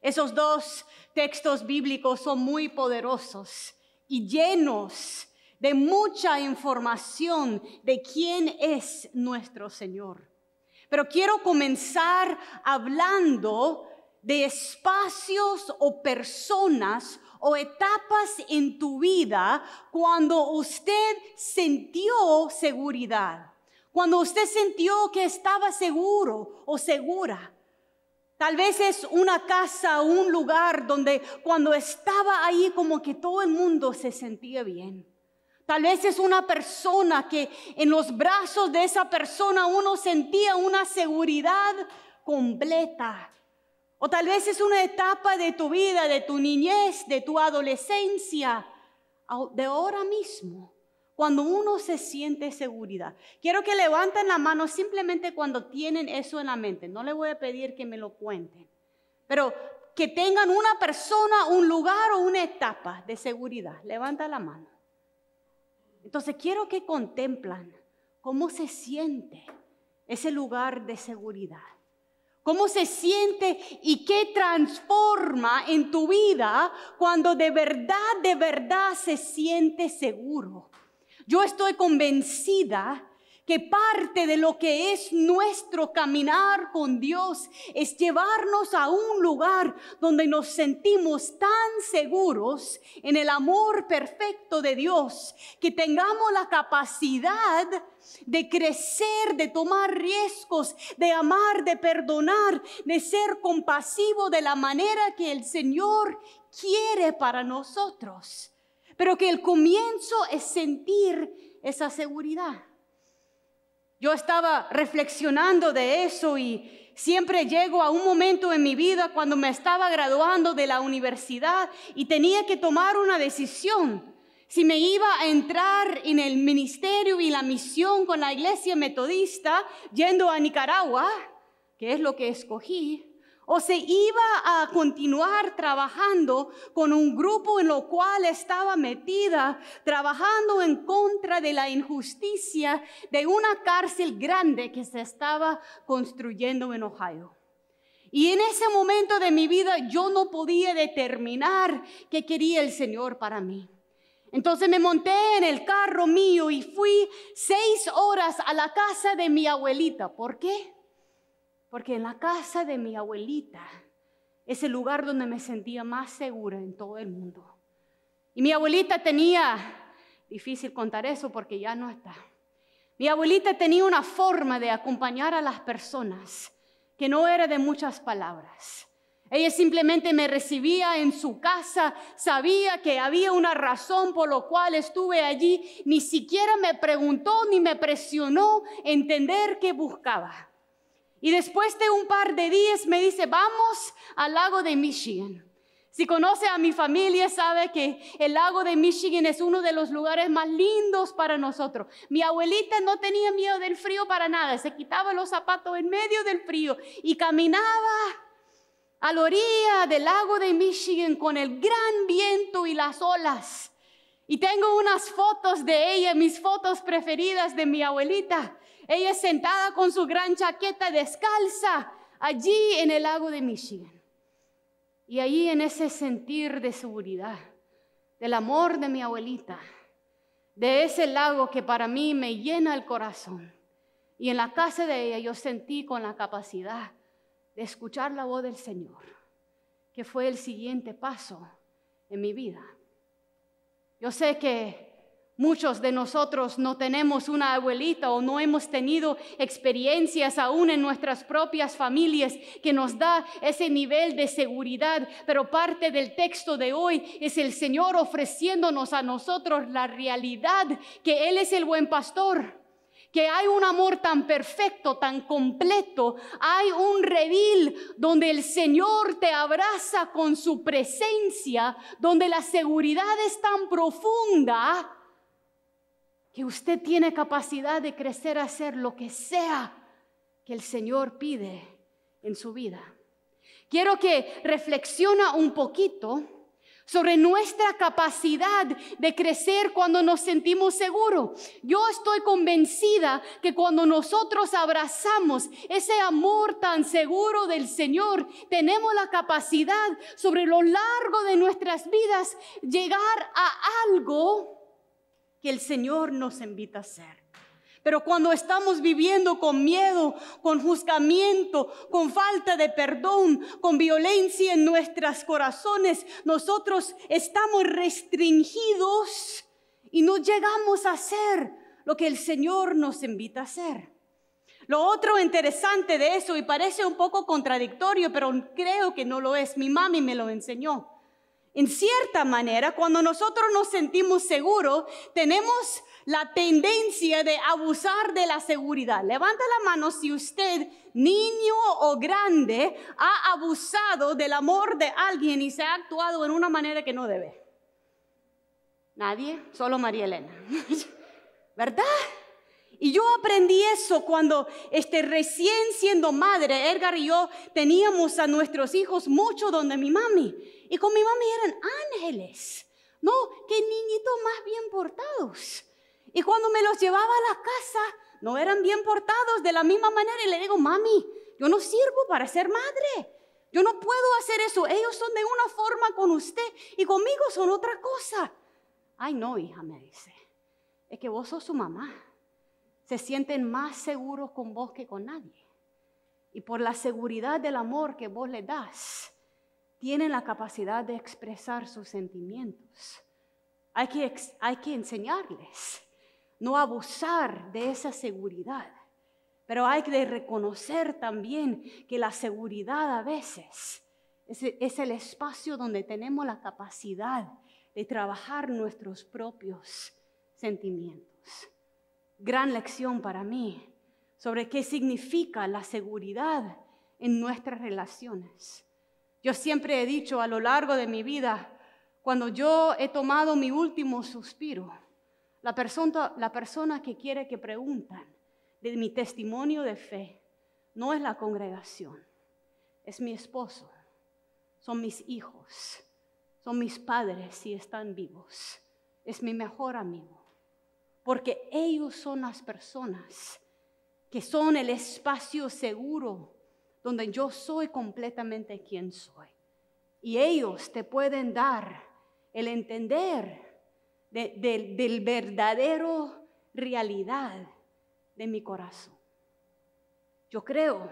Esos dos textos bíblicos son muy poderosos y llenos de mucha información de quién es nuestro Señor. Pero quiero comenzar hablando de espacios o personas o etapas en tu vida cuando usted sintió seguridad, cuando usted sintió que estaba seguro o segura Tal vez es una casa, un lugar donde cuando estaba ahí como que todo el mundo se sentía bien. Tal vez es una persona que en los brazos de esa persona uno sentía una seguridad completa. O tal vez es una etapa de tu vida, de tu niñez, de tu adolescencia, de ahora mismo cuando uno se siente seguridad. Quiero que levanten la mano simplemente cuando tienen eso en la mente. No le voy a pedir que me lo cuenten, pero que tengan una persona, un lugar o una etapa de seguridad. Levanta la mano. Entonces quiero que contemplan cómo se siente ese lugar de seguridad. Cómo se siente y qué transforma en tu vida cuando de verdad, de verdad se siente seguro yo estoy convencida que parte de lo que es nuestro caminar con Dios es llevarnos a un lugar donde nos sentimos tan seguros en el amor perfecto de Dios, que tengamos la capacidad de crecer, de tomar riesgos, de amar, de perdonar, de ser compasivo de la manera que el Señor quiere para nosotros pero que el comienzo es sentir esa seguridad. Yo estaba reflexionando de eso y siempre llego a un momento en mi vida cuando me estaba graduando de la universidad y tenía que tomar una decisión. Si me iba a entrar en el ministerio y la misión con la iglesia metodista yendo a Nicaragua, que es lo que escogí, o se iba a continuar trabajando con un grupo en lo cual estaba metida, trabajando en contra de la injusticia de una cárcel grande que se estaba construyendo en Ohio. Y en ese momento de mi vida yo no podía determinar qué quería el Señor para mí. Entonces me monté en el carro mío y fui seis horas a la casa de mi abuelita. ¿Por qué? Porque en la casa de mi abuelita es el lugar donde me sentía más segura en todo el mundo. Y mi abuelita tenía, difícil contar eso porque ya no está, mi abuelita tenía una forma de acompañar a las personas que no era de muchas palabras. Ella simplemente me recibía en su casa, sabía que había una razón por lo cual estuve allí, ni siquiera me preguntó ni me presionó entender qué buscaba. Y después de un par de días me dice, vamos al lago de Michigan. Si conoce a mi familia, sabe que el lago de Michigan es uno de los lugares más lindos para nosotros. Mi abuelita no tenía miedo del frío para nada. Se quitaba los zapatos en medio del frío y caminaba a la orilla del lago de Michigan con el gran viento y las olas. Y tengo unas fotos de ella, mis fotos preferidas de mi abuelita. Ella es sentada con su gran chaqueta descalza allí en el lago de Michigan. Y allí en ese sentir de seguridad, del amor de mi abuelita, de ese lago que para mí me llena el corazón. Y en la casa de ella yo sentí con la capacidad de escuchar la voz del Señor, que fue el siguiente paso en mi vida. Yo sé que Muchos de nosotros no tenemos una abuelita o no hemos tenido experiencias aún en nuestras propias familias que nos da ese nivel de seguridad, pero parte del texto de hoy es el Señor ofreciéndonos a nosotros la realidad que Él es el buen pastor que hay un amor tan perfecto, tan completo, hay un redil donde el Señor te abraza con su presencia, donde la seguridad es tan profunda usted tiene capacidad de crecer a hacer lo que sea que el Señor pide en su vida. Quiero que reflexiona un poquito sobre nuestra capacidad de crecer cuando nos sentimos seguros. Yo estoy convencida que cuando nosotros abrazamos ese amor tan seguro del Señor, tenemos la capacidad sobre lo largo de nuestras vidas llegar a algo que el Señor nos invita a ser. Pero cuando estamos viviendo con miedo, con juzgamiento, con falta de perdón, con violencia en nuestros corazones, nosotros estamos restringidos y no llegamos a ser lo que el Señor nos invita a ser. Lo otro interesante de eso, y parece un poco contradictorio, pero creo que no lo es, mi mami me lo enseñó. En cierta manera, cuando nosotros nos sentimos seguros, tenemos la tendencia de abusar de la seguridad. Levanta la mano si usted, niño o grande, ha abusado del amor de alguien y se ha actuado de una manera que no debe. Nadie, solo María Elena. ¿Verdad? Y yo aprendí eso cuando este, recién siendo madre, Edgar y yo teníamos a nuestros hijos mucho donde mi mami. Y con mi mami eran ángeles, ¿no? Que niñitos más bien portados. Y cuando me los llevaba a la casa, no eran bien portados de la misma manera. Y le digo, mami, yo no sirvo para ser madre. Yo no puedo hacer eso. Ellos son de una forma con usted y conmigo son otra cosa. Ay, no, hija, me dice. Es que vos sos su mamá. Se sienten más seguros con vos que con nadie. Y por la seguridad del amor que vos les das, tienen la capacidad de expresar sus sentimientos. Hay que, hay que enseñarles, no abusar de esa seguridad, pero hay que reconocer también que la seguridad a veces es el espacio donde tenemos la capacidad de trabajar nuestros propios sentimientos. Gran lección para mí sobre qué significa la seguridad en nuestras relaciones yo siempre he dicho a lo largo de mi vida, cuando yo he tomado mi último suspiro, la persona, que quiere que preguntan de mi testimonio de fe no es la congregación, es mi esposo, son mis hijos, son mis padres si están vivos, es mi mejor amigo, porque ellos son las personas que son el espacio seguro donde yo soy completamente quien soy. Y ellos te pueden dar el entender del verdadero realidad de mi corazón. Yo creo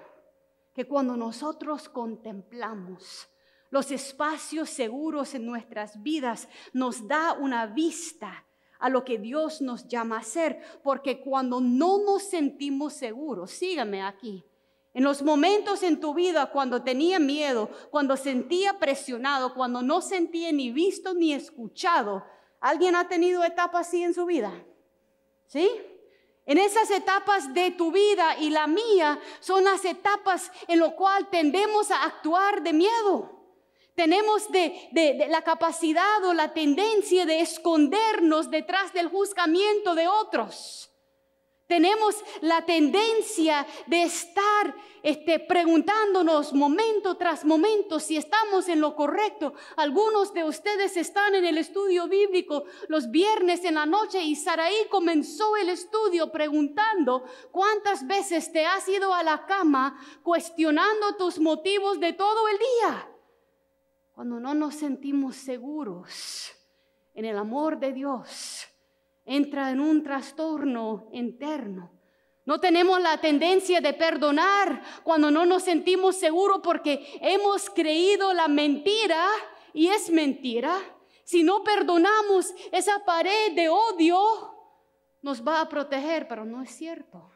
que cuando nosotros contemplamos los espacios seguros en nuestras vidas, nos da una vista a lo que Dios nos llama a ser porque cuando no nos sentimos seguros, sígame aquí, en los momentos en tu vida cuando tenía miedo, cuando sentía presionado, cuando no sentía ni visto ni escuchado, ¿alguien ha tenido etapas así en su vida? ¿Sí? En esas etapas de tu vida y la mía son las etapas en lo cual tendemos a actuar de miedo. Tenemos de, la capacidad o la tendencia de escondernos detrás del juzgamiento de otros. Tenemos la tendencia de estar este, preguntándonos momento tras momento si estamos en lo correcto. Algunos de ustedes están en el estudio bíblico los viernes en la noche y Saraí comenzó el estudio preguntando cuántas veces te has ido a la cama cuestionando tus motivos de todo el día. Cuando no nos sentimos seguros en el amor de Dios entra en un trastorno interno. No tenemos la tendencia de perdonar cuando no nos sentimos seguros porque hemos creído la mentira y es mentira. Si no perdonamos esa pared de odio, nos va a proteger, pero no es cierto.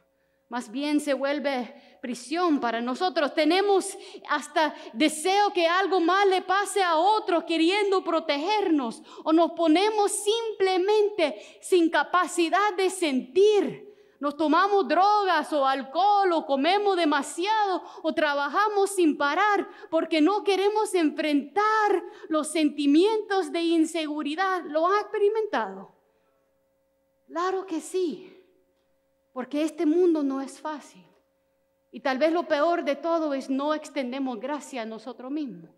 Más bien se vuelve prisión para nosotros. Tenemos hasta deseo que algo mal le pase a otros queriendo protegernos o nos ponemos simplemente sin capacidad de sentir. Nos tomamos drogas o alcohol o comemos demasiado o trabajamos sin parar porque no queremos enfrentar los sentimientos de inseguridad. ¿Lo ha experimentado? Claro que sí, porque este mundo no es fácil. Y tal vez lo peor de todo es no extendemos gracia a nosotros mismos.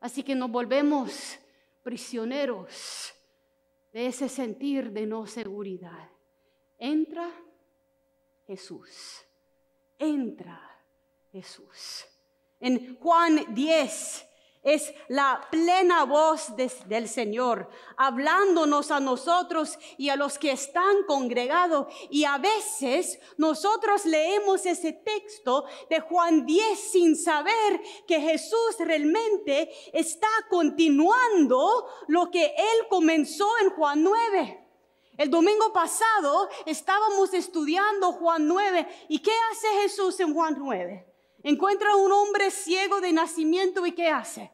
Así que nos volvemos prisioneros de ese sentir de no seguridad. Entra Jesús. Entra Jesús. En Juan 10, es la plena voz del Señor, hablándonos a nosotros y a los que están congregados. Y a veces nosotros leemos ese texto de Juan 10 sin saber que Jesús realmente está continuando lo que Él comenzó en Juan 9. El domingo pasado estábamos estudiando Juan 9. ¿Y qué hace Jesús en Juan 9? Encuentra un hombre ciego de nacimiento y ¿qué hace?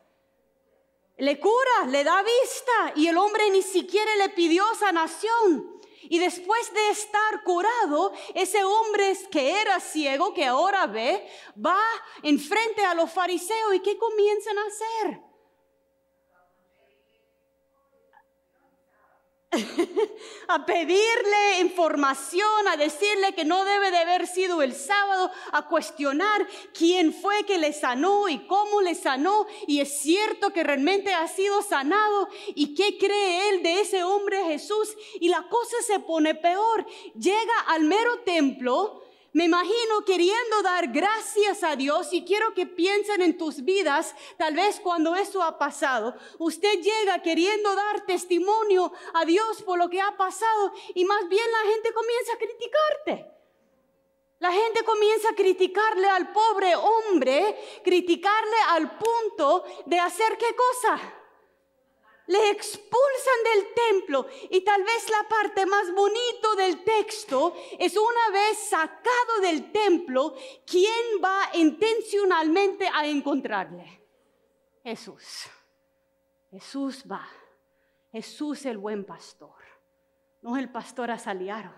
Le cura, le da vista y el hombre ni siquiera le pidió sanación. Y después de estar curado, ese hombre que era ciego, que ahora ve, va enfrente a los fariseos y ¿qué comienzan a hacer? a pedirle información, a decirle que no debe de haber sido el sábado, a cuestionar quién fue que le sanó y cómo le sanó, y es cierto que realmente ha sido sanado, y qué cree él de ese hombre Jesús, y la cosa se pone peor. Llega al mero templo, me imagino queriendo dar gracias a Dios y quiero que piensen en tus vidas, tal vez cuando eso ha pasado. Usted llega queriendo dar testimonio a Dios por lo que ha pasado y más bien la gente comienza a criticarte. La gente comienza a criticarle al pobre hombre, criticarle al punto de hacer qué cosa? le expulsan del templo y tal vez la parte más bonito del texto es una vez sacado del templo, ¿quién va intencionalmente a encontrarle? Jesús. Jesús va. Jesús el buen pastor. No el pastor asaliado,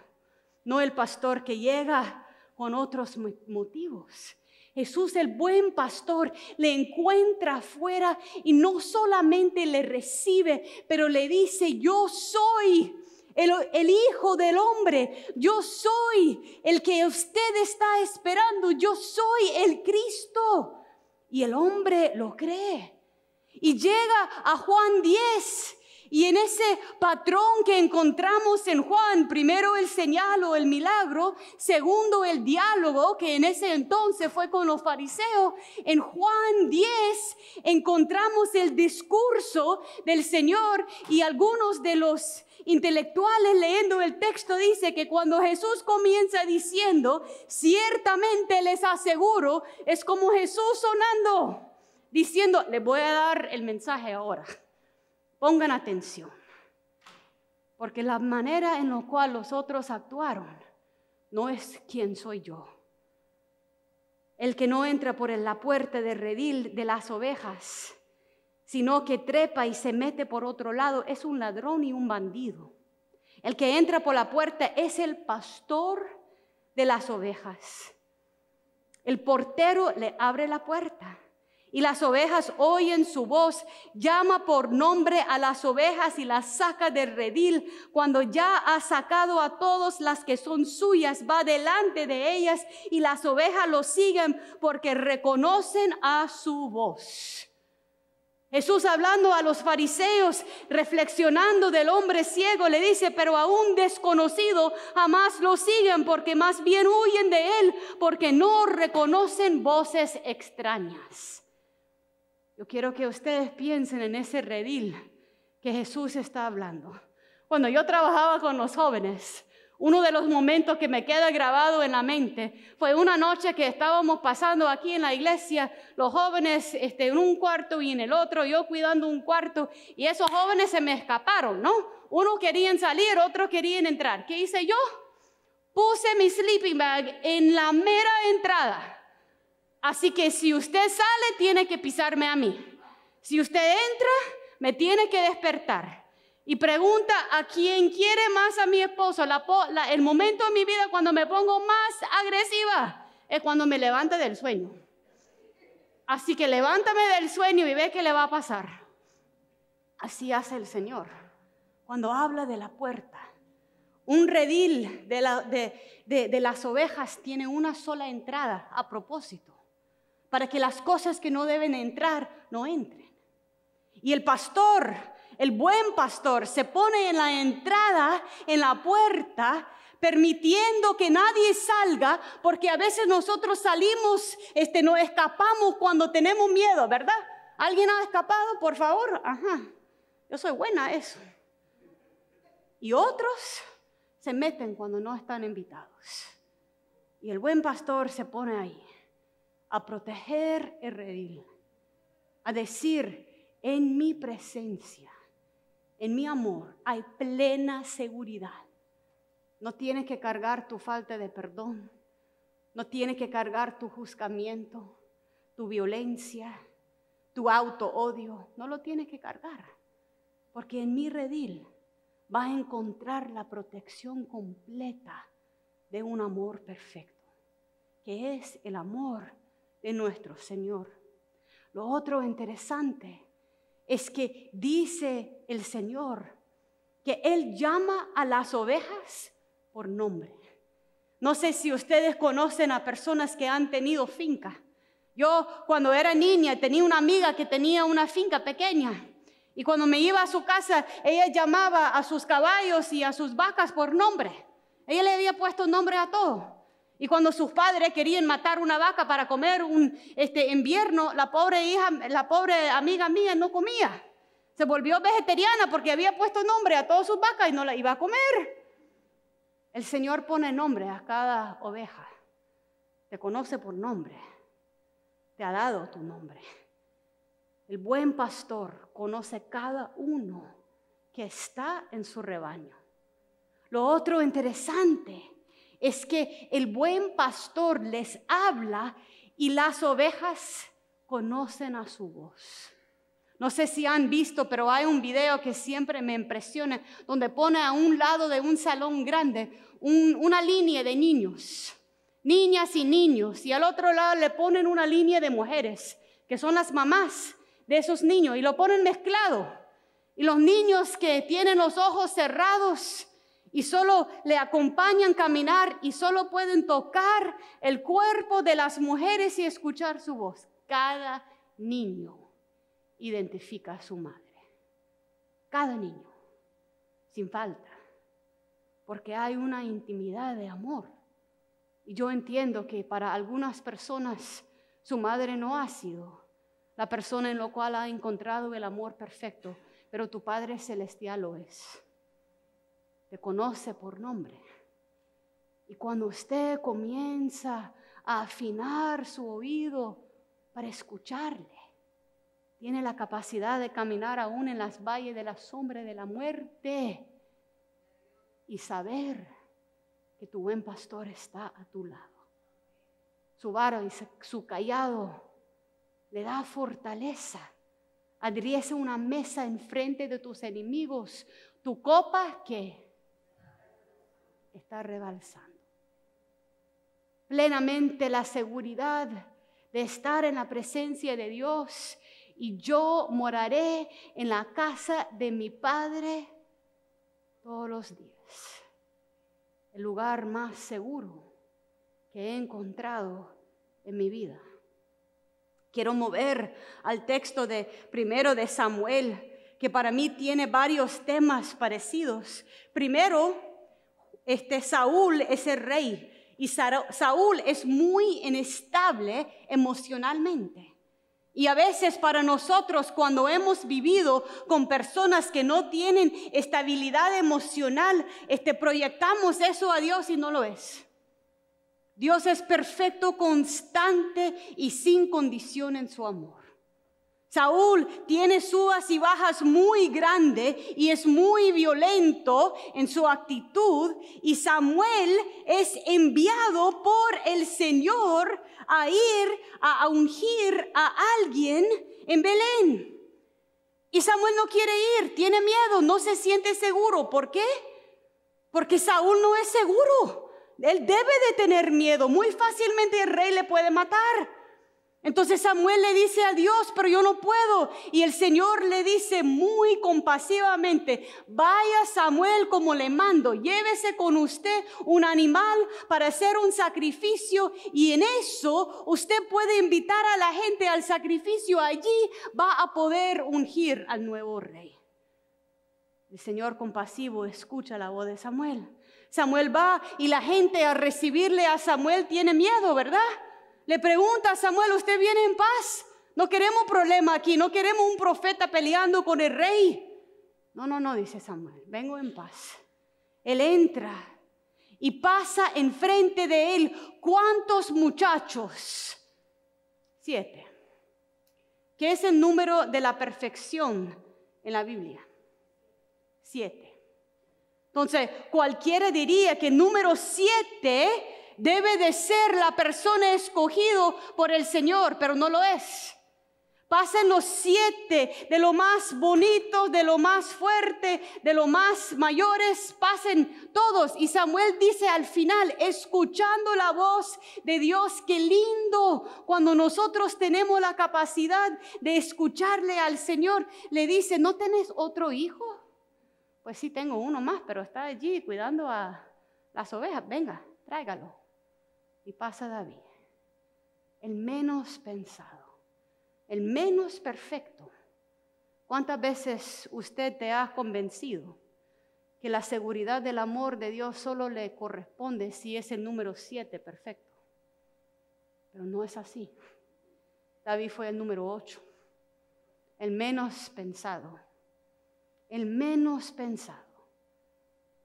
no el pastor que llega con otros motivos, Jesús, el buen pastor, le encuentra afuera y no solamente le recibe, pero le dice, yo soy. El, Hijo del Hombre. Yo soy el que usted está esperando. Yo soy el Cristo. Y el hombre lo cree. Y llega a Juan 10 y en ese patrón que encontramos en Juan, primero el señal o el milagro, segundo el diálogo que en ese entonces fue con los fariseos, en Juan 10 encontramos el discurso del Señor y algunos de los intelectuales leyendo el texto dice que cuando Jesús comienza diciendo, ciertamente les aseguro, es como Jesús sonando, diciendo, les voy a dar el mensaje ahora Pongan atención, porque la manera en la cual los otros actuaron no es quien soy yo. El que no entra por la puerta de redil de las ovejas, sino que trepa y se mete por otro lado, es un ladrón y un bandido. El que entra por la puerta es el pastor de las ovejas. El portero le abre la puerta y las ovejas oyen su voz, llama por nombre a las ovejas y las saca del redil. Cuando ya ha sacado a todas las que son suyas, va delante de ellas y las ovejas lo siguen porque reconocen a su voz. Jesús hablando a los fariseos, reflexionando del hombre ciego, le dice, pero a un desconocido jamás lo siguen porque más bien huyen de él porque no reconocen voces extrañas. Yo quiero que ustedes piensen en ese redil que Jesús está hablando. Cuando yo trabajaba con los jóvenes, uno de los momentos que me queda grabado en la mente fue una noche que estábamos pasando aquí en la iglesia, los jóvenes este, en un cuarto y en el otro, yo cuidando un cuarto, y esos jóvenes se me escaparon, ¿no? Uno querían salir, otro querían entrar. ¿Qué hice yo? Puse mi sleeping bag en la mera entrada Así que si usted sale, tiene que pisarme a mí. Si usted entra, me tiene que despertar. Y pregunta a quién quiere más a mi esposo. el momento de mi vida cuando me pongo más agresiva es cuando me levanta del sueño. Así que levántame del sueño y ve qué le va a pasar. Así hace el Señor cuando habla de la puerta. Un redil de las ovejas tiene una sola entrada a propósito para que las cosas que no deben entrar no entren. Y el pastor, el buen pastor, se pone en la entrada, en la puerta, permitiendo que nadie salga, porque a veces nosotros salimos, este, nos escapamos cuando tenemos miedo, ¿verdad? ¿Alguien ha escapado? Por favor. Ajá. Yo soy buena eso. Y otros se meten cuando no están invitados. Y el buen pastor se pone ahí a proteger el redil, a decir, en mi presencia, en mi amor, hay plena seguridad. No tienes que cargar tu falta de perdón, no tienes que cargar tu juzgamiento, tu violencia, tu auto-odio, no lo tienes que cargar, porque en mi redil va a encontrar la protección completa de un amor perfecto, que es el amor de nuestro Señor. Lo otro interesante es que dice el Señor que Él llama a las ovejas por nombre. No sé si ustedes conocen a personas que han tenido finca. Yo cuando era niña tenía una amiga que tenía una finca pequeña y cuando me iba a su casa ella llamaba a sus caballos y a sus vacas por nombre. Ella le había puesto nombre a todo. Y cuando sus padres querían matar una vaca para comer un este, invierno, la pobre hija, la pobre amiga mía no comía. Se volvió vegetariana porque había puesto nombre a todas sus vacas y no la iba a comer. El Señor pone nombre a cada oveja. Te conoce por nombre. Te ha dado tu nombre. El buen pastor conoce cada uno que está en su rebaño. Lo otro interesante es que el buen pastor les habla y las ovejas conocen a su voz. No sé si han visto, pero hay un video que siempre me impresiona, donde pone a un lado de un salón grande una línea de niños, niñas y niños, y al otro lado le ponen una línea de mujeres, que son las mamás de esos niños, y lo ponen mezclado. Y los niños que tienen los ojos cerrados, y solo le acompañan caminar y solo pueden tocar el cuerpo de las mujeres y escuchar su voz. Cada niño identifica a su madre. Cada niño, sin falta, porque hay una intimidad de amor. Y yo entiendo que para algunas personas su madre no ha sido la persona en la cual ha encontrado el amor perfecto, pero tu Padre Celestial lo es te conoce por nombre. Y cuando usted comienza a afinar su oído para escucharle, tiene la capacidad de caminar aún en las valles de la sombra de la muerte y saber que tu buen pastor está a tu lado. Su vara y su callado le da fortaleza. Adriese una mesa enfrente de tus enemigos. Tu copa que está rebalsando. Plenamente la seguridad de estar en la presencia de Dios y yo moraré en la casa de mi Padre todos los días. El lugar más seguro que he encontrado en mi vida. Quiero mover al texto de primero de Samuel, que para mí tiene varios temas parecidos. Primero, este Saúl es el rey y Saúl es muy inestable emocionalmente. Y a veces para nosotros cuando hemos vivido con personas que no tienen estabilidad emocional, este, proyectamos eso a Dios y no lo es. Dios es perfecto, constante y sin condición en su amor. Saúl tiene subas y bajas muy grandes y es muy violento en su actitud y Samuel es enviado por el Señor a ir a ungir a alguien en Belén. Y Samuel no quiere ir, tiene miedo, no se siente seguro. ¿Por qué? Porque Saúl no es seguro. Él debe de tener miedo. Muy fácilmente el rey le puede matar. Entonces Samuel le dice a Dios, pero yo no puedo. Y el Señor le dice muy compasivamente, vaya Samuel como le mando, llévese con usted un animal para hacer un sacrificio y en eso usted puede invitar a la gente al sacrificio. Allí va a poder ungir al nuevo rey. El Señor compasivo escucha la voz de Samuel. Samuel va y la gente a recibirle a Samuel tiene miedo, ¿verdad? le pregunta a Samuel, ¿usted viene en paz? No queremos problema aquí, no queremos un profeta peleando con el rey. No, no, no, dice Samuel, vengo en paz. Él entra y pasa enfrente de él cuántos muchachos. Siete, ¿Qué es el número de la perfección en la Biblia. Siete. Entonces, cualquiera diría que número siete debe de ser la persona escogido por el Señor, pero no lo es. Pasen los siete de lo más bonito, de lo más fuerte, de lo más mayores, pasen todos. Y Samuel dice al final, escuchando la voz de Dios, qué lindo cuando nosotros tenemos la capacidad de escucharle al Señor. Le dice, ¿no tenés otro hijo? Pues sí, tengo uno más, pero está allí cuidando a las ovejas. Venga, tráigalo. Y pasa David, el menos pensado, el menos perfecto. ¿Cuántas veces usted te ha convencido que la seguridad del amor de Dios solo le corresponde si es el número siete perfecto? Pero no es así. David fue el número ocho, el menos pensado, el menos pensado.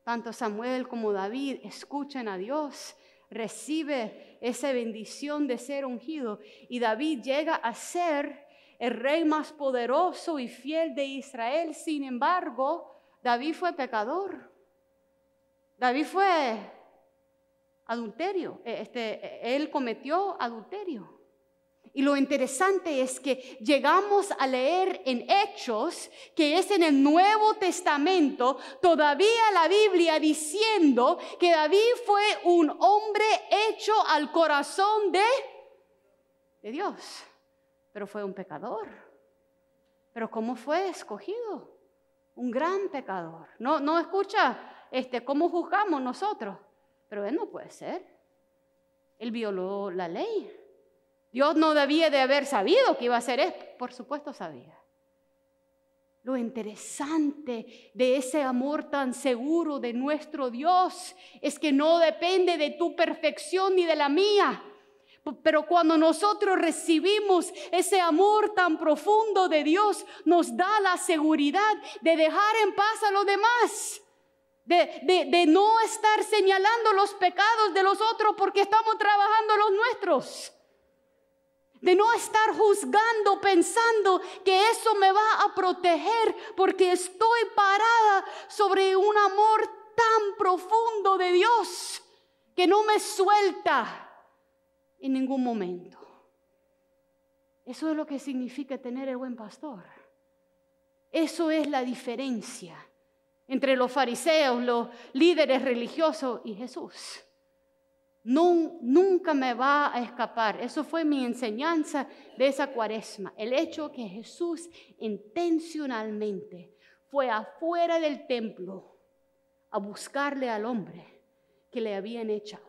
Tanto Samuel como David escuchan a Dios recibe esa bendición de ser ungido y David llega a ser el rey más poderoso y fiel de Israel. Sin embargo, David fue pecador. David fue adulterio, e, este, e, él cometió adulterio. Y lo interesante es que llegamos a leer en Hechos, que es en el Nuevo Testamento, todavía la Biblia diciendo que David fue un hombre hecho al corazón de, de Dios, pero fue un pecador. Pero ¿cómo fue escogido? Un gran pecador. No, no escucha este, cómo juzgamos nosotros, pero él no puede ser. Él violó la ley Dios no debía de haber sabido que iba a ser esto, por supuesto sabía. Lo interesante de ese amor tan seguro de nuestro Dios es que no depende de tu perfección ni de la mía. Pero cuando nosotros recibimos ese amor tan profundo de Dios, nos da la seguridad de dejar en paz a los demás. De, de no estar señalando los pecados de los otros porque estamos trabajando los nuestros de no estar juzgando, pensando que eso me va a proteger, porque estoy parada sobre un amor tan profundo de Dios que no me suelta en ningún momento. Eso es lo que significa tener el buen pastor. Eso es la diferencia entre los fariseos, los líderes religiosos y Jesús nunca me va a escapar. Eso fue mi enseñanza de esa cuaresma. El hecho que Jesús intencionalmente fue afuera del templo a buscarle al hombre que le habían echado.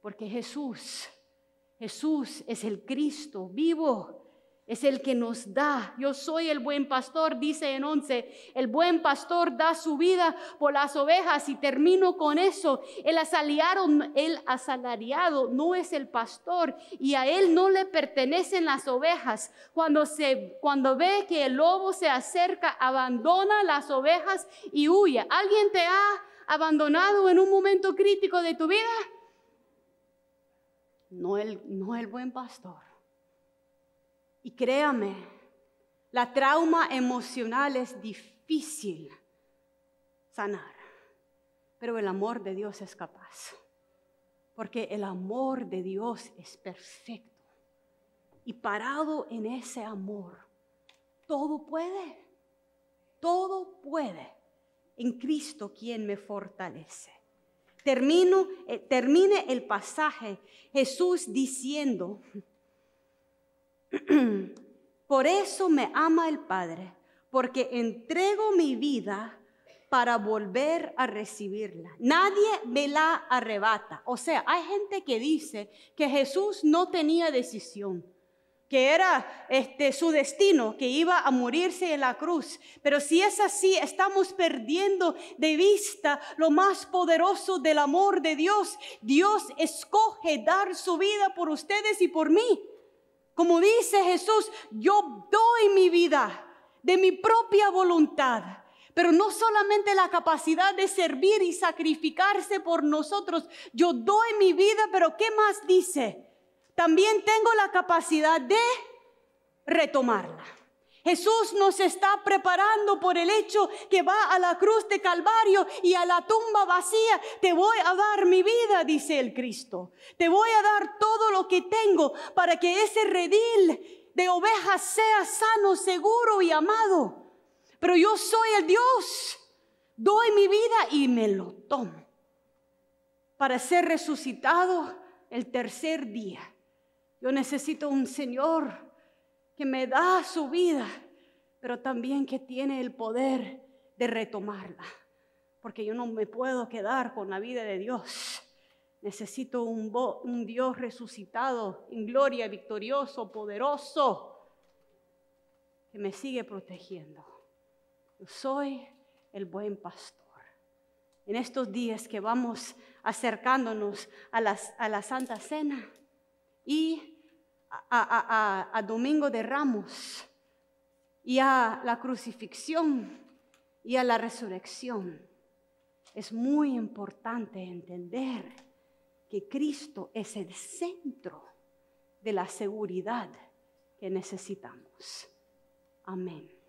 Porque Jesús, Jesús es el Cristo vivo es el que nos da. Yo soy el buen pastor, dice en 11. El buen pastor da su vida por las ovejas y termino con eso. El asalariado, el asalariado no es el pastor y a él no le pertenecen las ovejas. Cuando, se, cuando ve que el lobo se acerca, abandona las ovejas y huye. ¿Alguien te ha abandonado en un momento crítico de tu vida? No no el buen pastor. Y créame, la trauma emocional es difícil sanar, pero el amor de Dios es capaz, porque el amor de Dios es perfecto. Y parado en ese amor, todo puede, todo puede en Cristo quien me fortalece. Termino, eh, termine el pasaje Jesús diciendo, Por eso me ama el Padre, porque entrego mi vida para volver a recibirla. Nadie me la arrebata. O sea, hay gente que dice que Jesús no tenía decisión que era este, su destino, que iba a morirse en la cruz. Pero si es así, estamos perdiendo de vista lo más poderoso del amor de Dios. Dios escoge dar su vida por ustedes y por mí. Como dice Jesús, yo doy mi vida de mi propia voluntad. Pero no solamente la capacidad de servir y sacrificarse por nosotros. Yo doy mi vida, pero ¿qué más dice? También tengo la capacidad de retomarla. Jesús nos está preparando por el hecho que va a la cruz de Calvario y a la tumba vacía. Te voy a dar mi vida, dice el Cristo. Te voy a dar todo lo que tengo para que ese redil de ovejas sea sano, seguro y amado. Pero yo soy el Dios. Doy mi vida y me lo tomo para ser resucitado el tercer día. Yo necesito un Señor me da su vida, pero también que tiene el poder de retomarla. Porque yo no me puedo quedar con la vida de Dios. Necesito un, Dios resucitado, en gloria, victorioso, poderoso, que me sigue protegiendo. Yo soy el buen pastor. En estos días que vamos acercándonos a, las, a la Santa Cena y a, Domingo de Ramos y a la crucifixión y a la resurrección. Es muy importante entender que Cristo es el centro de la seguridad que necesitamos. Amén.